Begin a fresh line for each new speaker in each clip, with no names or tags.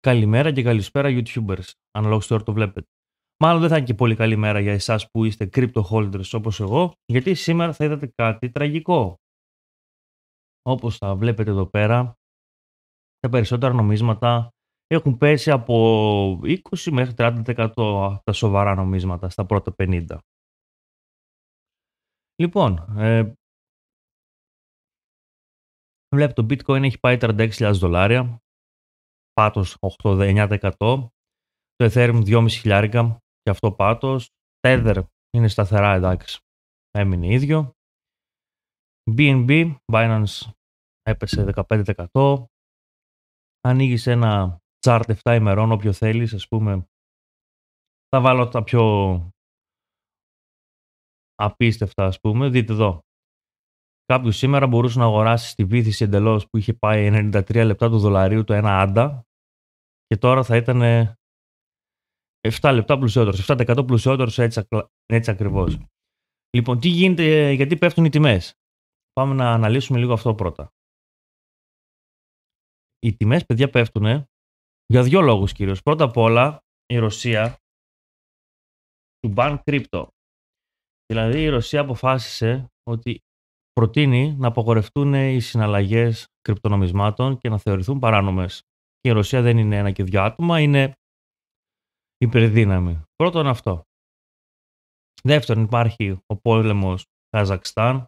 Καλημέρα και καλησπέρα YouTubers, αναλόγως λόγω τώρα το βλέπετε. Μάλλον δεν θα είναι και πολύ καλή μέρα για εσάς που είστε crypto holders όπως εγώ, γιατί σήμερα θα είδατε κάτι τραγικό. Όπως θα βλέπετε εδώ πέρα, τα περισσότερα νομίσματα έχουν πέσει από 20 μέχρι 30% τα σοβαρά νομίσματα στα πρώτα 50. Λοιπόν, ε, βλέπετε το bitcoin έχει πάει 36.000 δολάρια, πάτος 8-9%. Το Ethereum 2,5 χιλιάρικα και αυτό πάτος. Tether είναι σταθερά εντάξει. Έμεινε ίδιο. BNB, Binance έπεσε 15%. Ανοίγεις ένα chart 7 ημερών, όποιο θέλεις, ας πούμε. Θα βάλω τα πιο απίστευτα, ας πούμε. Δείτε εδώ. Κάποιος σήμερα μπορούσε να αγοράσει τη βήθηση εντελώς που είχε πάει 93 λεπτά του δολαρίου το ένα άντα και τώρα θα ήταν 7 λεπτά πλουσιότερος, 7% πλουσιότερος έτσι, έτσι ακριβώς. Λοιπόν, τι γίνεται, γιατί πέφτουν οι τιμές. Πάμε να αναλύσουμε λίγο αυτό πρώτα. Οι τιμές, παιδιά, πέφτουν για δύο λόγους κυρίως. Πρώτα απ' όλα, η Ρωσία του ban crypto. Δηλαδή, η Ρωσία αποφάσισε ότι προτείνει να απογορευτούν οι συναλλαγές κρυπτονομισμάτων και να θεωρηθούν παράνομες και η Ρωσία δεν είναι ένα και δύο άτομα, είναι υπερδύναμη. Πρώτον αυτό. Δεύτερον υπάρχει ο πόλεμος Καζακστάν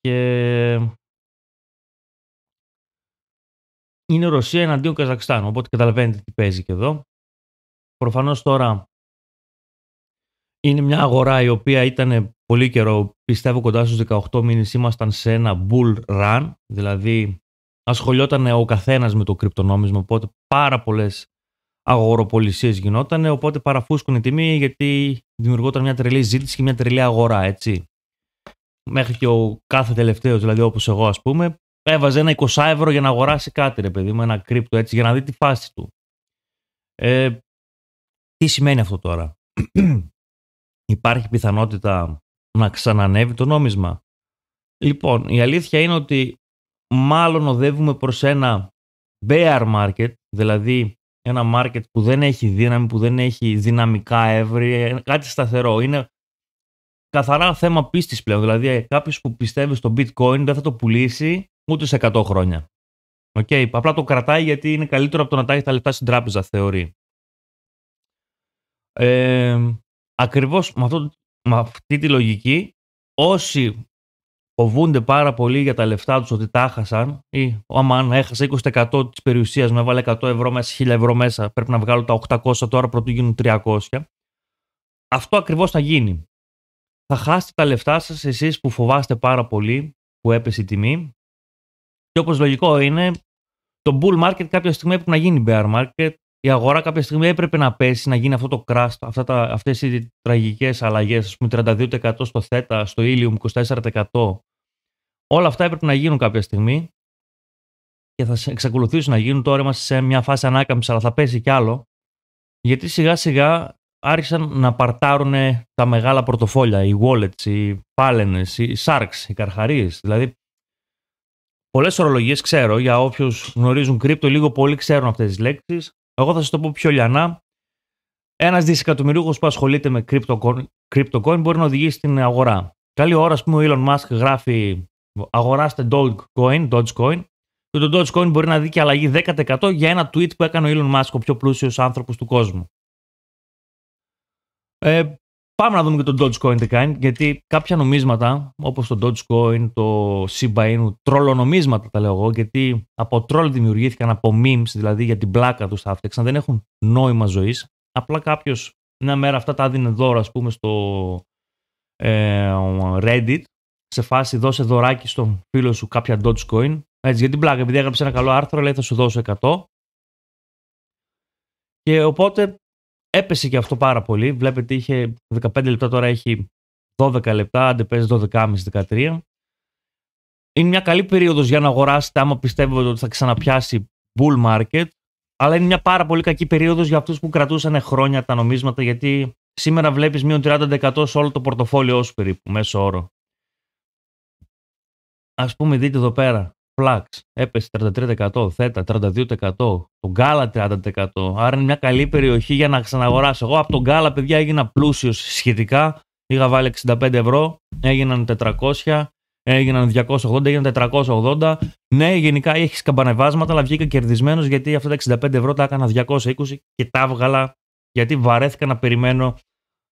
και είναι Ρωσία εναντίον Καζακστάν, οπότε καταλαβαίνετε τι παίζει και εδώ. Προφανώς τώρα είναι μια αγορά η οποία ήταν πολύ καιρό, πιστεύω κοντά στους 18 μήνες ήμασταν σε ένα bull run, δηλαδή ασχολιόταν ο καθένας με το κρυπτονόμισμα, οπότε πάρα πολλές αγοροπολισίες γινόταν, οπότε παραφούσκουν η τιμή γιατί δημιουργόταν μια τρελή ζήτηση και μια τρελή αγορά, έτσι. Μέχρι και ο κάθε τελευταίος, δηλαδή όπως εγώ ας πούμε, έβαζε ένα 20 ευρώ για να αγοράσει κάτι ρε παιδί μου, ένα κρύπτο έτσι, για να δει τη φάση του. Ε, τι σημαίνει αυτό τώρα υπάρχει πιθανότητα να ξανανεύει το νόμισμα. Λοιπόν, η αλήθεια είναι ότι μάλλον οδεύουμε προς ένα bear market, δηλαδή ένα market που δεν έχει δύναμη, που δεν έχει δυναμικά εύρη, κάτι σταθερό. Είναι καθαρά θέμα πίστης πλέον. Δηλαδή κάποιος που πιστεύει στο bitcoin δεν θα το πουλήσει ούτε σε 100 χρόνια. Okay. Απλά το κρατάει γιατί είναι καλύτερο από το να τα έχει τα λεφτά στην τράπεζα, θεωρεί. Ε, ακριβώς με, αυτή τη λογική όσοι φοβούνται πάρα πολύ για τα λεφτά τους ότι τα έχασαν ή άμα αν έχασα 20% της περιουσίας μου έβαλε 100 ευρώ μέσα, 1000 ευρώ μέσα πρέπει να βγάλω τα 800 τώρα πρωτού γίνουν 300 αυτό ακριβώς θα γίνει θα χάσετε τα λεφτά σας εσείς που φοβάστε πάρα πολύ που έπεσε η τιμή και όπως λογικό είναι το bull market κάποια στιγμή πρέπει να γίνει bear market η αγορά κάποια στιγμή έπρεπε να πέσει, να γίνει αυτό το crash, αυτά αυτές οι τραγικές αλλαγές, ας πούμε 32% στο θέτα, στο ήλιουμ 24%. Όλα αυτά έπρεπε να γίνουν κάποια στιγμή και θα εξακολουθήσουν να γίνουν. Τώρα είμαστε σε μια φάση ανάκαμψης, αλλά θα πέσει κι άλλο. Γιατί σιγά σιγά άρχισαν να παρτάρουν τα μεγάλα πορτοφόλια, οι wallets, οι πάλαινες, οι sharks, οι καρχαρίες. Δηλαδή Πολλές ορολογίες ξέρω, για όποιους γνωρίζουν κρύπτο, λίγο πολύ ξέρουν αυτές τις λέξεις. Εγώ θα σας το πω πιο λιανά. Ένας δισεκατομμυρίουχος που ασχολείται με crypto μπορεί να οδηγήσει στην αγορά. Καλή ώρα, ας πούμε, ο Elon Musk γράφει αγοράστε Dogecoin, Dogecoin. Και το Dogecoin μπορεί να δει και αλλαγή 10% για ένα tweet που έκανε ο Elon Musk, ο πιο πλούσιος άνθρωπος του κόσμου. Ε, Πάμε να δούμε και το Dogecoin τι κάνει, γιατί κάποια νομίσματα, όπως το Dogecoin, το Shiba Inu, τρολονομίσματα τα λέω εγώ, γιατί από τρόλ δημιουργήθηκαν από memes, δηλαδή για την πλάκα τους τα έφτιαξαν, δεν έχουν νόημα ζωής. Απλά κάποιος μια μέρα αυτά τα έδινε δώρο, ας πούμε, στο ε, Reddit, σε φάση δώσε δωράκι στον φίλο σου κάποια Dogecoin. Έτσι, για την πλάκα, επειδή έγραψε ένα καλό άρθρο, λέει θα σου δώσω 100. Και οπότε Έπεσε και αυτό πάρα πολύ. Βλέπετε, είχε 15 λεπτά, τώρα έχει 12 λεπτά, άντε παίζει 12,5-13. Είναι μια καλή περίοδος για να αγοράσετε άμα πιστεύετε ότι θα ξαναπιάσει bull market, αλλά είναι μια πάρα πολύ κακή περίοδος για αυτούς που κρατούσαν χρόνια τα νομίσματα, γιατί σήμερα βλέπεις μείον 30% σε όλο το πορτοφόλιό σου περίπου, μέσο όρο. Ας πούμε, δείτε εδώ πέρα. Φλαξ έπεσε 33%, Θέτα 32%, τον Γκάλα 30%. Άρα είναι μια καλή περιοχή για να ξαναγοράσω. Εγώ από τον Γκάλα, παιδιά, έγινα πλούσιος σχετικά. Είχα βάλει 65 ευρώ, έγιναν 400, έγιναν 280, έγιναν 480. Ναι, γενικά έχεις καμπανεβάσματα, αλλά βγήκα κερδισμένος γιατί αυτά τα 65 ευρώ τα έκανα 220 και τα έβγαλα γιατί βαρέθηκα να περιμένω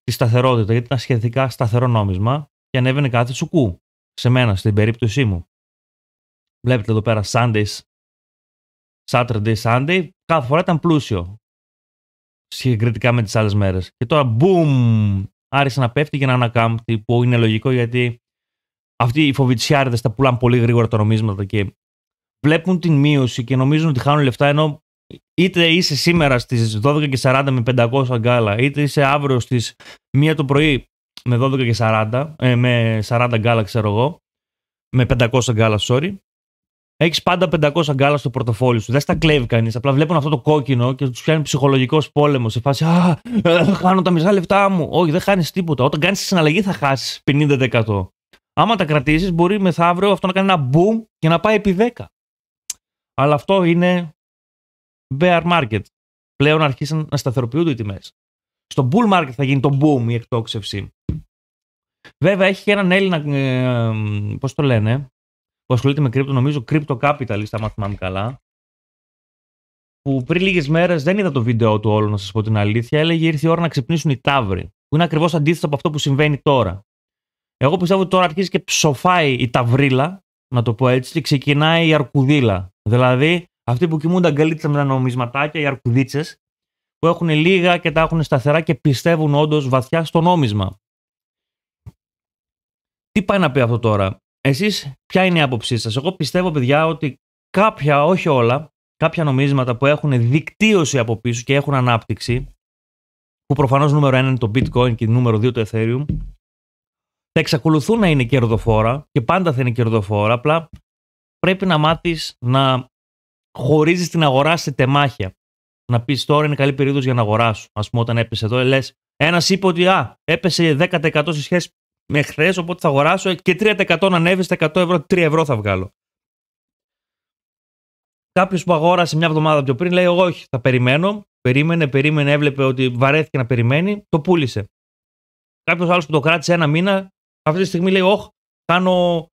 τη σταθερότητα. Γιατί ήταν σχετικά σταθερό νόμισμα και ανέβαινε κάθε κου σε μένα, στην περίπτωσή μου. Βλέπετε εδώ πέρα Sundays, Saturday, Sunday. Κάθε φορά ήταν πλούσιο. Συγκριτικά με τις άλλες μέρες. Και τώρα, boom, άρχισε να πέφτει για να ανακάμπτει, που είναι λογικό γιατί αυτοί οι φοβητσιάριδες τα πουλάνε πολύ γρήγορα τα νομίσματα και βλέπουν την μείωση και νομίζουν ότι χάνουν λεφτά, ενώ είτε είσαι σήμερα στις 12.40 με 500 γκάλα, είτε είσαι αύριο στις 1 το πρωί με 12 40, ε, με 40 γκάλα ξέρω εγώ, με 500 γκάλα, sorry, έχεις πάντα 500 αγκάλα στο πορτοφόλι σου. Δεν στα κλέβει κανείς. Απλά βλέπουν αυτό το κόκκινο και τους πιάνει ψυχολογικός πόλεμος. Σε φάση Α, ε, χάνω τα μισά λεφτά μου. Όχι, δεν χάνεις τίποτα. Όταν κάνεις συναλλαγή θα χάσεις 50%. Άμα τα κρατήσεις, μπορεί μεθαύριο αυτό να κάνει ένα boom και να πάει επί 10. Αλλά αυτό είναι bear market. Πλέον αρχίσαν να σταθεροποιούνται οι τιμές. Στο bull market θα γίνει το boom, η εκτόξευση. Βέβαια έχει και έναν Έλληνα, ε, το λένε, που ασχολείται με κρύπτο, νομίζω Crypto Capitalist, άμα θυμάμαι καλά, που πριν λίγες μέρες δεν είδα το βίντεο του όλο, να σας πω την αλήθεια, έλεγε ήρθε η ώρα να ξυπνήσουν οι ταύροι, που είναι ακριβώς αντίθετο από αυτό που συμβαίνει τώρα. Εγώ πιστεύω ότι τώρα αρχίζει και ψοφάει η ταυρίλα, να το πω έτσι, και ξεκινάει η αρκουδίλα. Δηλαδή, αυτοί που κοιμούνται αγκαλίτσα με τα νομισματάκια, οι αρκουδίτσες, που έχουν λίγα και τα έχουν σταθερά και πιστεύουν όντως βαθιά στο νόμισμα. Τι πάει να πει αυτό τώρα εσείς ποια είναι η άποψή σας. Εγώ πιστεύω παιδιά ότι κάποια, όχι όλα, κάποια νομίσματα που έχουν δικτύωση από πίσω και έχουν ανάπτυξη, που προφανώς νούμερο ένα είναι το bitcoin και νούμερο 2 το ethereum, θα εξακολουθούν να είναι κερδοφόρα και πάντα θα είναι κερδοφόρα, απλά πρέπει να μάθεις να χωρίζεις την αγορά σε τεμάχια. Να πεις τώρα είναι καλή περίοδος για να αγοράσω. Ας πούμε όταν έπεσε εδώ, λες, ένας είπε ότι α, έπεσε 10% σε σχέση με χθες, οπότε θα αγοράσω και 3% ανέβει στα 100 ευρώ, 3 ευρώ θα βγάλω. Κάποιος που αγόρασε μια εβδομάδα πιο πριν λέει: Όχι, θα περιμένω. Περίμενε, περίμενε, έβλεπε ότι βαρέθηκε να περιμένει, το πούλησε. Κάποιος άλλος που το κράτησε ένα μήνα, αυτή τη στιγμή λέει: Όχι, κάνω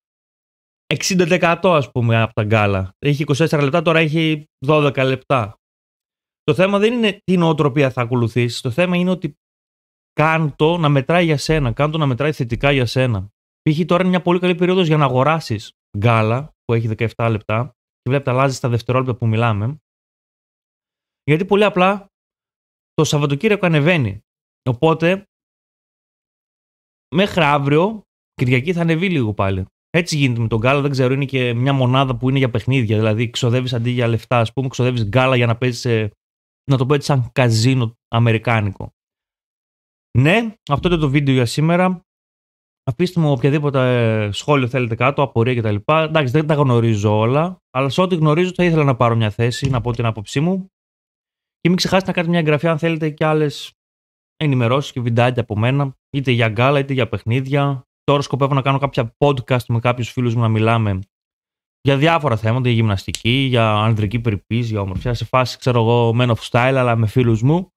60% ας πούμε από τα γκάλα. Έχει 24 λεπτά, τώρα έχει 12 λεπτά. Το θέμα δεν είναι τι νοοτροπία θα ακολουθήσεις. Το θέμα είναι ότι Κάντο να μετράει για σένα. Κάντο να μετράει θετικά για σένα. Π.χ. τώρα είναι μια πολύ καλή περίοδος για να αγοράσεις γκάλα που έχει 17 λεπτά και βλέπετε αλλάζει στα δευτερόλεπτα που μιλάμε. Γιατί πολύ απλά το Σαββατοκύριακο ανεβαίνει. Οπότε μέχρι αύριο Κυριακή θα ανεβεί λίγο πάλι. Έτσι γίνεται με τον γκάλα, δεν ξέρω, είναι και μια μονάδα που είναι για παιχνίδια. Δηλαδή, ξοδεύεις αντί για λεφτά, ας πούμε, ξοδεύεις γκάλα για να παίζεις, να το πω έτσι, σαν καζίνο αμερικάνικο. Ναι, αυτό ήταν το βίντεο για σήμερα. Αφήστε μου οποιαδήποτε ε, σχόλιο θέλετε κάτω, απορία κτλ. Εντάξει, δεν τα γνωρίζω όλα, αλλά σε ό,τι γνωρίζω θα ήθελα να πάρω μια θέση, να πω την άποψή μου. Και μην ξεχάσετε να κάνετε μια εγγραφή αν θέλετε και άλλες ενημερώσεις και βιντεάκια από μένα, είτε για γκάλα είτε για παιχνίδια. Τώρα σκοπεύω να κάνω κάποια podcast με κάποιους φίλους μου να μιλάμε για διάφορα θέματα, για γυμναστική, για ανδρική περιποίηση, για ομορφιά. Σε φάση, ξέρω εγώ, men of style, αλλά με φίλους μου.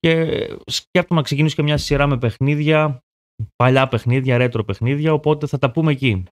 Και σκέφτομαι να ξεκινήσω και μια σειρά με παιχνίδια, παλιά παιχνίδια, ρέτρο παιχνίδια, οπότε θα τα πούμε εκεί.